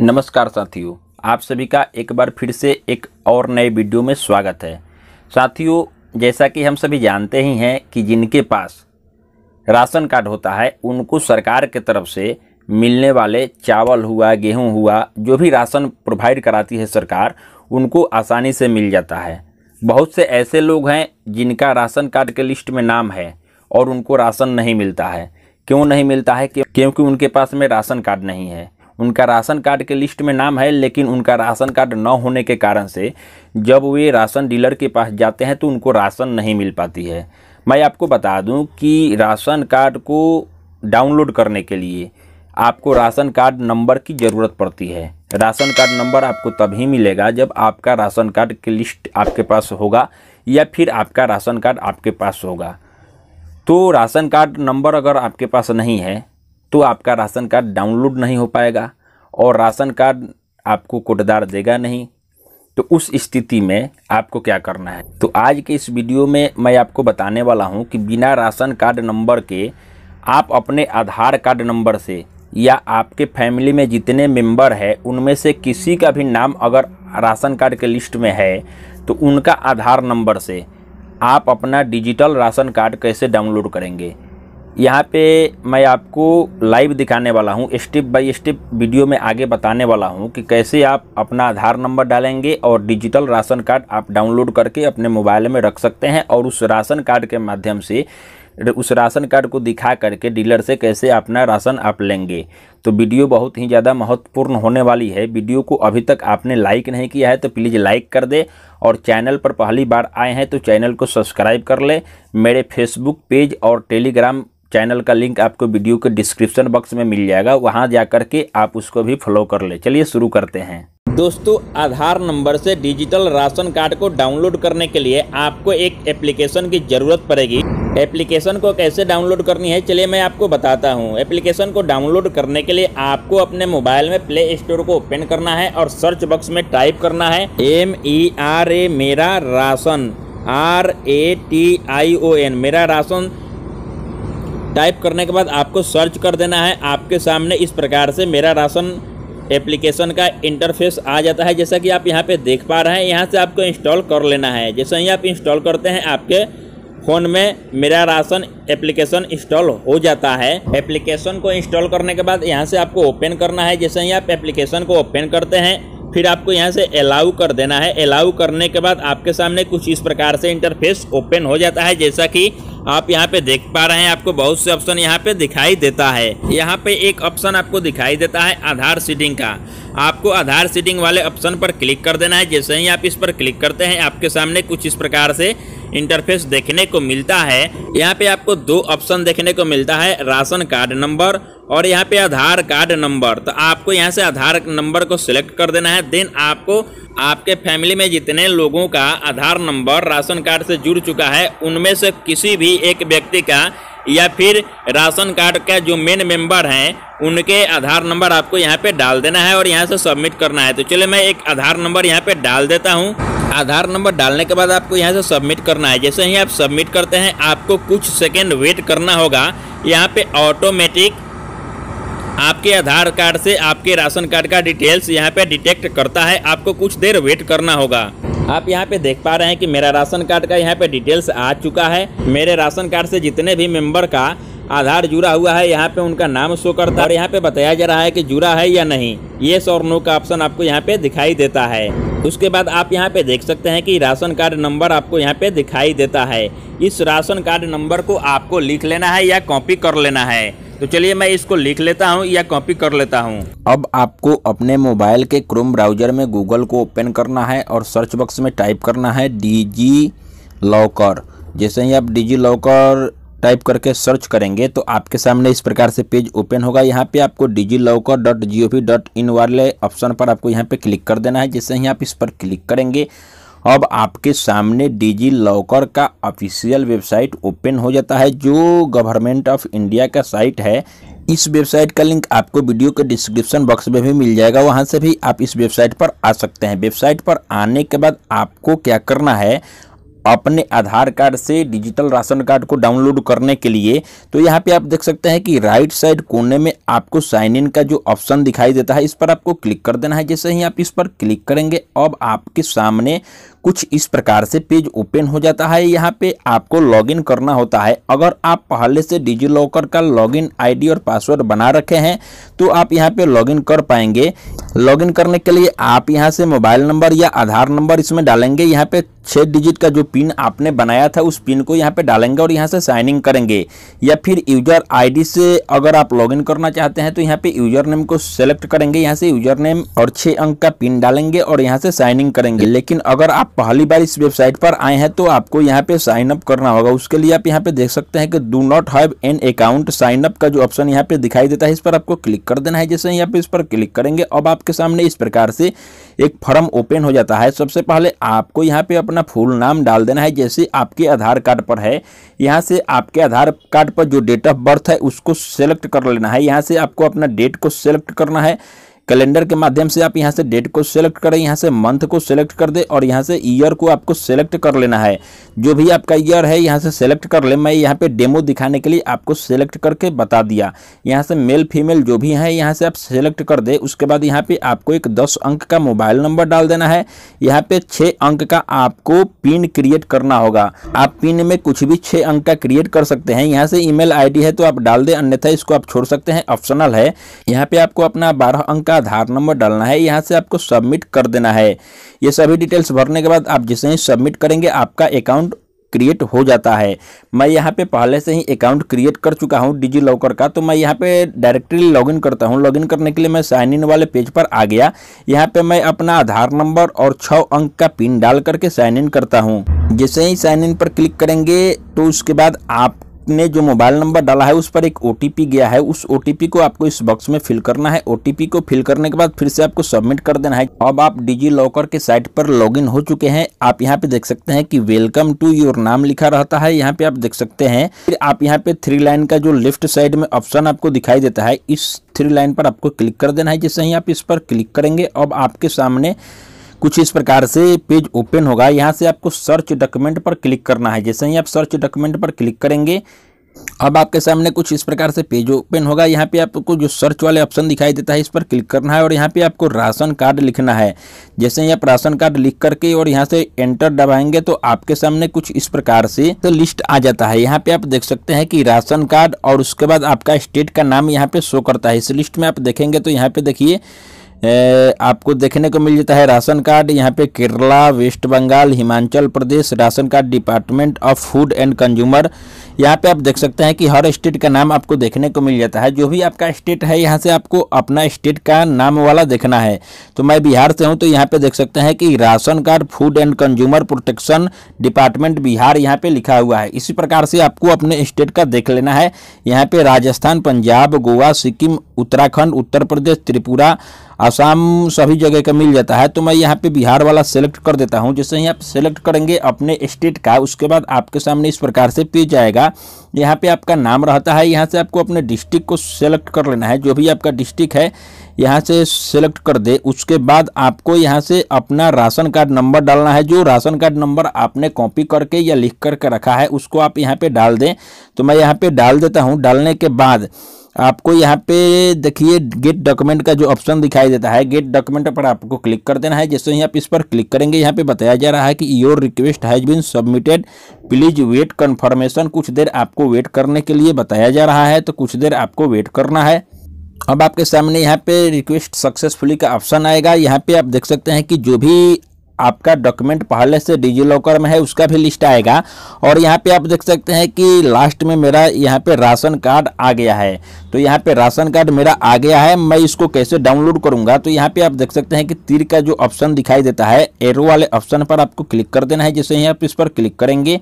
नमस्कार साथियों आप सभी का एक बार फिर से एक और नए वीडियो में स्वागत है साथियों जैसा कि हम सभी जानते ही हैं कि जिनके पास राशन कार्ड होता है उनको सरकार के तरफ से मिलने वाले चावल हुआ गेहूं हुआ जो भी राशन प्रोवाइड कराती है सरकार उनको आसानी से मिल जाता है बहुत से ऐसे लोग हैं जिनका राशन कार्ड के लिस्ट में नाम है और उनको राशन नहीं मिलता है क्यों नहीं मिलता है क्योंकि उनके पास में राशन कार्ड नहीं है उनका राशन कार्ड के लिस्ट में नाम है लेकिन उनका राशन कार्ड न होने के कारण से जब वे राशन डीलर के पास जाते हैं तो उनको राशन नहीं मिल पाती है मैं आपको बता दूं कि राशन कार्ड को डाउनलोड करने के लिए आपको राशन कार्ड नंबर की ज़रूरत पड़ती है राशन कार्ड नंबर आपको तभी मिलेगा जब आपका राशन कार्ड की लिस्ट आपके पास होगा या फिर आपका राशन कार्ड आपके पास होगा तो राशन कार्ड नंबर अगर आपके पास नहीं है तो आपका राशन कार्ड डाउनलोड नहीं हो पाएगा और राशन कार्ड आपको कोटदार देगा नहीं तो उस स्थिति में आपको क्या करना है तो आज के इस वीडियो में मैं आपको बताने वाला हूं कि बिना राशन कार्ड नंबर के आप अपने आधार कार्ड नंबर से या आपके फैमिली में जितने मेंबर हैं उनमें से किसी का भी नाम अगर राशन कार्ड के लिस्ट में है तो उनका आधार नंबर से आप अपना डिजिटल राशन कार्ड कैसे डाउनलोड करेंगे यहाँ पे मैं आपको लाइव दिखाने वाला हूँ स्टेप बाय स्टेप वीडियो में आगे बताने वाला हूँ कि कैसे आप अपना आधार नंबर डालेंगे और डिजिटल राशन कार्ड आप डाउनलोड करके अपने मोबाइल में रख सकते हैं और उस राशन कार्ड के माध्यम से उस राशन कार्ड को दिखा करके डीलर से कैसे अपना राशन आप लेंगे तो वीडियो बहुत ही ज़्यादा महत्वपूर्ण होने वाली है वीडियो को अभी तक आपने लाइक नहीं किया है तो प्लीज़ लाइक कर दे और चैनल पर पहली बार आए हैं तो चैनल को सब्सक्राइब कर ले मेरे फेसबुक पेज और टेलीग्राम चैनल का लिंक आपको वीडियो के डिस्क्रिप्शन बॉक्स में मिल जाएगा वहाँ जा कर के आप उसको भी फॉलो कर ले चलिए शुरू करते हैं दोस्तों आधार नंबर से डिजिटल राशन कार्ड को डाउनलोड करने के लिए आपको एक एप्लीकेशन की ज़रूरत पड़ेगी एप्लीकेशन को कैसे डाउनलोड करनी है चलिए मैं आपको बताता हूँ एप्लीकेशन को डाउनलोड करने के लिए आपको अपने मोबाइल में प्ले स्टोर को ओपन करना है और सर्च बॉक्स में टाइप करना है M E R A Mera ration R A T I O N Mera ration type करने के बाद आपको सर्च कर देना है आपके सामने इस प्रकार से मेरा राशन एप्लीकेशन का इंटरफेस आ जाता है जैसा कि आप यहाँ पे देख पा रहे हैं यहाँ से आपको इंस्टॉल कर लेना है जैसे ही आप इंस्टॉल करते हैं आपके फ़ोन में मेरा राशन एप्लीकेशन इंस्टॉल हो जाता है एप्लीकेशन को इंस्टॉल करने के बाद यहाँ से आपको ओपन करना है जैसे ही आप एप्लीकेशन को ओपन करते हैं फिर आपको यहाँ से अलाउ कर देना है अलाउ करने के बाद आपके सामने कुछ इस प्रकार से इंटरफेस ओपन हो जाता है जैसा कि आप यहाँ पे देख पा रहे हैं आपको बहुत से ऑप्शन यहाँ पे दिखाई देता है यहाँ पे एक ऑप्शन आपको दिखाई देता है आधार सीटिंग का आपको आधार सीटिंग वाले ऑप्शन पर क्लिक कर देना है जैसे ही आप इस पर क्लिक करते हैं आपके सामने कुछ इस प्रकार से इंटरफेस देखने को मिलता है यहाँ पे आपको दो ऑप्शन देखने को मिलता है राशन कार्ड नंबर और यहाँ पे आधार कार्ड नंबर तो आपको यहाँ से आधार नंबर को सिलेक्ट कर देना है देन आपको आपके फैमिली में जितने लोगों का आधार नंबर राशन कार्ड से जुड़ चुका है उनमें से किसी भी एक व्यक्ति का या फिर राशन कार्ड का जो मेन मेंबर हैं उनके आधार नंबर आपको यहाँ पे डाल देना है और यहाँ से सबमिट करना है तो चलिए मैं एक आधार नंबर यहाँ पे डाल देता हूँ आधार नंबर डालने के बाद आपको यहाँ से सबमिट करना है जैसे ही आप सबमिट करते हैं आपको कुछ सेकेंड वेट करना होगा यहाँ पर ऑटोमेटिक आपके आधार कार्ड से आपके राशन कार्ड का डिटेल्स यहाँ पे डिटेक्ट करता है आपको कुछ देर वेट करना होगा आप यहाँ पे देख पा रहे हैं कि मेरा राशन कार्ड का यहाँ पे डिटेल्स आ चुका है मेरे राशन कार्ड से जितने भी मेंबर का आधार जुड़ा हुआ है यहाँ पे उनका नाम शो करता है और यहाँ पे बताया जा रहा है कि जुड़ा है या नहीं ये और नो का ऑप्शन आपको यहाँ पे दिखाई देता है उसके बाद आप यहाँ पे देख सकते हैं कि राशन कार्ड नंबर आपको यहाँ पे दिखाई देता है इस राशन कार्ड नंबर को आपको लिख लेना है या कॉपी कर लेना है तो चलिए मैं इसको लिख लेता हूँ या कॉपी कर लेता हूँ अब आपको अपने मोबाइल के क्रोम ब्राउजर में गूगल को ओपन करना है और सर्च बॉक्स में टाइप करना है डिजी लॉकर जैसे ही आप डिजी लॉकर टाइप करके सर्च करेंगे तो आपके सामने इस प्रकार से पेज ओपन होगा यहाँ पे आपको DigiLocker dot G O P dot in वाले ऑप्शन पर आपको यहाँ पे क्लिक कर देना है जैसे ही आप इस पर क्लिक करेंगे अब आपके सामने डिजी लॉकर का ऑफिशियल वेबसाइट ओपन हो जाता है जो गवर्नमेंट ऑफ इंडिया का साइट है इस वेबसाइट का लिंक आपको वीडियो के डिस्क्रिप्शन बॉक्स में भी मिल जाएगा वहां से भी आप इस वेबसाइट पर आ सकते हैं वेबसाइट पर आने के बाद आपको क्या करना है अपने आधार कार्ड से डिजिटल राशन कार्ड को डाउनलोड करने के लिए तो यहाँ पे आप देख सकते हैं कि राइट साइड कोने में आपको साइन इन का जो ऑप्शन दिखाई देता है इस पर आपको क्लिक कर देना है जैसे ही आप इस पर क्लिक करेंगे अब आपके सामने कुछ इस प्रकार से पेज ओपन हो जाता है यहाँ पे आपको लॉगिन करना होता है अगर आप पहले से डिजी लॉकर का लॉगिन आईडी और पासवर्ड बना रखे हैं तो आप यहाँ पे लॉगिन कर पाएंगे लॉगिन करने के लिए आप यहाँ से मोबाइल नंबर या आधार नंबर इसमें डालेंगे यहाँ पे छः डिजिट का जो पिन आपने बनाया था उस पिन को यहाँ पे डालेंगे और यहाँ से साइन इन करेंगे या फिर यूजर आईडी से अगर आप लॉगिन करना चाहते हैं तो यहाँ पे यूजर नेम को सेलेक्ट करेंगे यहाँ से यूजर नेम और छः अंक का पिन डालेंगे और यहाँ से साइन इन करेंगे लेकिन अगर आप पहली बार इस वेबसाइट पर आए हैं तो आपको यहाँ पे साइन अप करना होगा उसके लिए आप यहाँ पे देख सकते हैं कि do not have an account sign up का जो ऑप्शन यहाँ पे दिखाई देता है इस पर आपको क्लिक कर देना है जैसे यहाँ पे इस पर क्लिक करेंगे अब आपके सामने इस प्रकार से एक फॉर्म ओपन हो जाता है सबसे पहले आपको यहाँ पे अपना फुल नाम डाल देना है जैसे आपके आधार कार्ड पर है यहाँ से आपके आधार कार्ड पर जो डेट ऑफ बर्थ है उसको सेलेक्ट कर लेना है यहाँ से आपको अपना डेट को सेलेक्ट करना है कैलेंडर के माध्यम से आप यहाँ से डेट को सिलेक्ट करें यहाँ से मंथ को सिलेक्ट कर दे और यहाँ से ईयर को आपको सेलेक्ट कर लेना है जो भी आपका ईयर है यहाँ से सेलेक्ट कर ले मैं यहाँ पे डेमो दिखाने के लिए आपको सेलेक्ट करके बता दिया यहाँ से मेल फीमेल जो भी है यहाँ से आप सेलेक्ट कर दे उसके बाद यहाँ पे आपको एक दस अंक का मोबाइल नंबर डाल देना है यहाँ पे छः अंक का आपको पिन क्रिएट करना होगा आप पिन में कुछ भी छः अंक का क्रिएट कर सकते हैं यहाँ से ईमेल मेल है तो आप डाल दे अन्यथा इसको आप छोड़ सकते हैं ऑप्शनल है यहाँ पे आपको अपना बारह अंक का आधार नंबर डालना है यहाँ से आपको सबमिट कर देना है ये सभी डिटेल्स भरने के बाद आप जैसे ही सबमिट करेंगे आपका अकाउंट क्रिएट हो जाता है मैं यहाँ पे पहले से ही अकाउंट क्रिएट कर चुका हूँ डिजी लॉकर का तो मैं यहाँ पे डायरेक्टली लॉगिन करता हूँ लॉगिन करने के लिए मैं साइन इन वाले पेज पर आ गया यहाँ पे मैं अपना आधार नंबर और छः अंक का पिन डाल करके साइन इन करता हूँ जैसे ही साइन इन पर क्लिक करेंगे तो उसके बाद आप ने जो मोबाइल नंबर डाला है उस पर एक ओ गया है उस ओ को आपको इस बॉक्स में फिल करना है ओ को फिल करने के बाद फिर से आपको सबमिट कर देना है अब आप डिजी लॉकर के साइट पर लॉगिन हो चुके हैं आप यहाँ पे देख सकते हैं कि वेलकम टू योर नाम लिखा रहता है यहाँ पे आप देख सकते हैं फिर आप यहाँ पे थ्री लाइन का जो लेफ्ट साइड में ऑप्शन आपको दिखाई देता है इस थ्री लाइन पर आपको क्लिक कर देना है जैसे ही आप इस पर क्लिक करेंगे अब आपके सामने कुछ इस प्रकार से पेज ओपन होगा यहाँ से आपको सर्च डॉक्यूमेंट पर क्लिक करना है जैसे ही आप सर्च डॉक्यूमेंट पर क्लिक करेंगे अब आपके सामने कुछ इस प्रकार से पेज ओपन होगा यहाँ पे आपको जो सर्च वाले ऑप्शन दिखाई देता है इस पर क्लिक करना है और यहाँ पे आपको राशन कार्ड लिखना है जैसे ही आप राशन कार्ड लिख करके और यहाँ से एंटर दबाएंगे तो आपके सामने कुछ इस प्रकार से तो लिस्ट आ जाता है यहाँ पे आप देख सकते हैं कि राशन कार्ड और उसके बाद आपका स्टेट का नाम यहाँ पे शो करता है इस लिस्ट में आप देखेंगे तो यहाँ पे देखिए आपको देखने को मिल जाता है राशन कार्ड यहाँ पे Kerala West Bengal Himachal Pradesh ration card department of food and consumer यहाँ पे आप देख सकते हैं कि हर स्टेट का नाम आपको देखने को मिल जाता है जो भी आपका स्टेट है यहाँ से आपको अपना स्टेट का नाम वाला देखना है तो मैं बिहार से हूँ तो यहाँ पे देख सकते हैं कि ration card food and consumer protection department Bihar यहाँ पे लिखा हुआ है इसी प्रकार से आपको अपने स्टेट का देख लेना है यहाँ पे राजस्थान पंजाब गोवा सिक्किम उत्तराखंड उत्तर प्रदेश त्रिपुरा आसाम सभी जगह का मिल जाता है तो मैं यहाँ पे बिहार वाला सेलेक्ट कर देता हूँ जैसे ही आप सेलेक्ट करेंगे अपने स्टेट का उसके बाद आपके सामने इस प्रकार से पेज आएगा यहाँ पे आपका नाम रहता है यहाँ से आपको अपने डिस्ट्रिक्ट को सेलेक्ट कर लेना है जो भी आपका डिस्ट्रिक्ट है यहाँ से सेलेक्ट कर दे उसके बाद आपको यहाँ से अपना राशन कार्ड नंबर डालना है जो राशन कार्ड नंबर आपने कॉपी करके या लिख करके रखा है उसको आप यहाँ पर डाल दें तो मैं यहाँ पर डाल देता हूँ डालने के बाद आपको यहाँ पे देखिए गेट डॉक्यूमेंट का जो ऑप्शन दिखाई देता है गेट डॉक्यूमेंट पर आपको क्लिक कर देना है जैसे ही आप इस पर क्लिक करेंगे यहाँ पे बताया जा रहा है कि your request has been submitted please wait confirmation कुछ देर आपको वेट करने के लिए बताया जा रहा है तो कुछ देर आपको वेट करना है अब आपके सामने यहाँ पे रिक्वेस्ट सक्सेसफुली का ऑप्शन आएगा यहाँ पे आप देख सकते हैं कि जो भी आपका डॉक्यूमेंट पहले से डिजी लॉकर में है उसका भी लिस्ट आएगा और यहाँ पे आप देख सकते हैं कि लास्ट में मेरा यहाँ पे राशन कार्ड आ गया है तो यहाँ पे राशन कार्ड मेरा आ गया है मैं इसको कैसे डाउनलोड करूँगा तो यहाँ पे आप देख सकते हैं कि तीर का जो ऑप्शन दिखाई देता है एरो वाले ऑप्शन पर आपको क्लिक कर देना है जैसे ही आप इस पर क्लिक करेंगे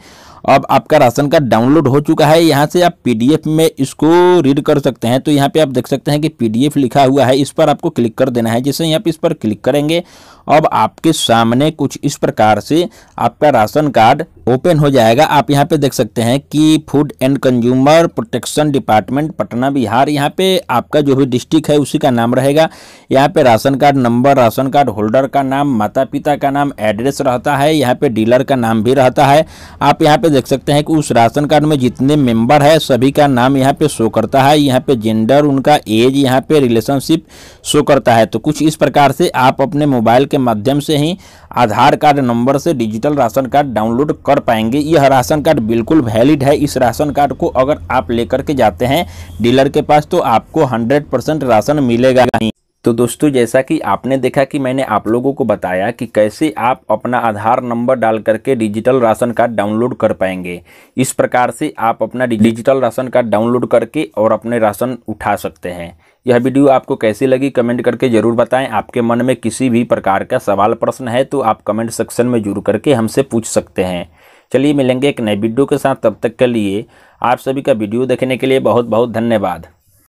अब आपका राशन कार्ड डाउनलोड हो चुका है यहाँ से आप पीडीएफ में इसको रीड कर सकते हैं तो यहाँ पे आप देख सकते हैं कि पीडीएफ लिखा हुआ है इस पर आपको क्लिक कर देना है जैसे यहाँ पे इस पर क्लिक करेंगे अब आपके सामने कुछ इस प्रकार से आपका राशन कार्ड ओपन हो जाएगा आप यहाँ पे देख सकते हैं कि food and consumer protection department Patna Bihar यहाँ पे आपका जो भी डिस्ट्रिक्ट है उसी का नाम रहेगा यहाँ पे ration card number ration card holder का नाम माता पिता का नाम एड्रेस रहता है यहाँ पे डीलर का नाम भी रहता है आप यहाँ पे देख सकते हैं कि उस राशन कार्ड में जितने मेम्बर है सभी का नाम यहाँ पे शो करता है यहाँ पे जेंडर उनका एज यहाँ पे रिलेशनशिप शो करता है तो कुछ इस प्रकार से आप अपने मोबाइल के माध्यम से ही आधार कार्ड नंबर से डिजिटल राशन कार्ड डाउनलोड कर पाएंगे यह राशन कार्ड बिल्कुल वैलिड है इस राशन कार्ड को अगर आप लेकर के जाते हैं डीलर के पास तो आपको हंड्रेड परसेंट राशन मिलेगा नहीं तो दोस्तों जैसा कि आपने देखा कि मैंने आप लोगों को बताया कि कैसे आप अपना आधार नंबर डाल करके डिजिटल राशन कार्ड डाउनलोड कर पाएंगे इस प्रकार से आप अपना डिजिटल राशन कार्ड डाउनलोड करके और अपने राशन उठा सकते हैं यह वीडियो आपको कैसी लगी कमेंट करके ज़रूर बताएं आपके मन में किसी भी प्रकार का सवाल प्रश्न है तो आप कमेंट सेक्शन में जरूर करके हमसे पूछ सकते हैं चलिए मिलेंगे एक नए वीडियो के साथ तब तक के लिए आप सभी का वीडियो देखने के लिए बहुत बहुत धन्यवाद